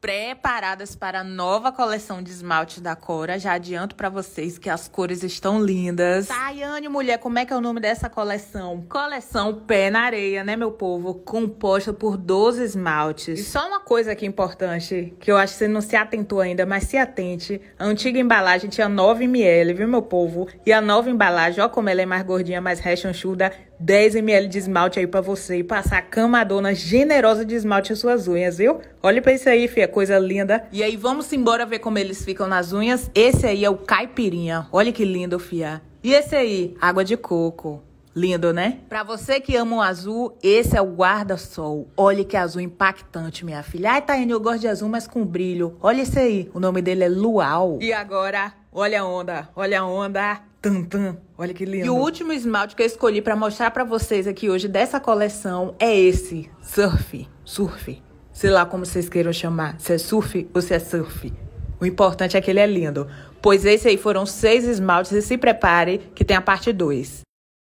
preparadas para a nova coleção de esmalte da Cora. Já adianto para vocês que as cores estão lindas. Tayane, mulher, como é que é o nome dessa coleção? Coleção Pé na Areia, né, meu povo? Composta por 12 esmaltes. E só uma coisa aqui importante, que eu acho que você não se atentou ainda, mas se atente. A antiga embalagem tinha 9 ml, viu, meu povo? E a nova embalagem, ó como ela é mais gordinha, mais rechonchuda, 10 ml de esmalte aí para você e passar camadona generosa de esmalte às suas unhas, viu? Olha para isso aí, fia. É coisa linda. E aí vamos embora ver como eles ficam nas unhas. Esse aí é o caipirinha. Olha que lindo, fia. E esse aí, água de coco. Lindo, né? Pra você que ama o azul, esse é o guarda-sol. Olha que azul impactante, minha filha. Ai, Taine, eu gosto de azul, mas com brilho. Olha esse aí. O nome dele é Luau. E agora, olha a onda, olha a onda. Tum, tum. Olha que lindo. E o último esmalte que eu escolhi para mostrar para vocês aqui hoje dessa coleção é esse. Surf. Surf sei lá como vocês queiram chamar, se é surf ou se é surf. O importante é que ele é lindo. Pois esse aí foram seis esmaltes e se prepare que tem a parte 2.